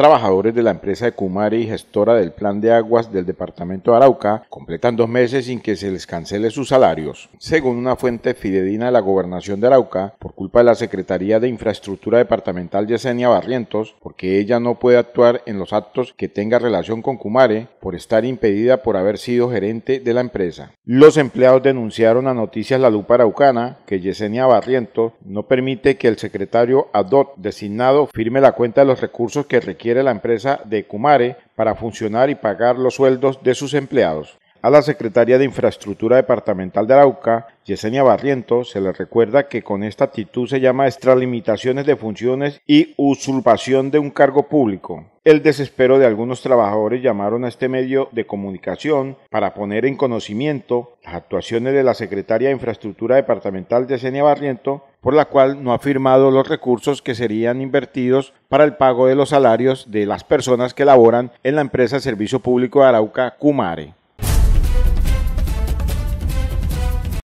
trabajadores de la empresa de y gestora del plan de aguas del departamento de Arauca, completan dos meses sin que se les cancele sus salarios. Según una fuente fidedigna de la gobernación de Arauca, por culpa de la Secretaría de Infraestructura Departamental Yesenia Barrientos, porque ella no puede actuar en los actos que tenga relación con Cumare por estar impedida por haber sido gerente de la empresa. Los empleados denunciaron a Noticias La Lupa Araucana que Yesenia Barrientos no permite que el secretario ad hoc designado firme la cuenta de los recursos que requiere la empresa de Cumare para funcionar y pagar los sueldos de sus empleados. A la secretaria de Infraestructura Departamental de Arauca, Yesenia Barriento, se le recuerda que con esta actitud se llama extralimitaciones de funciones y usurpación de un cargo público. El desespero de algunos trabajadores llamaron a este medio de comunicación para poner en conocimiento las actuaciones de la secretaria de Infraestructura Departamental Yesenia Barriento, por la cual no ha firmado los recursos que serían invertidos para el pago de los salarios de las personas que laboran en la empresa de servicio público de Arauca, Cumare.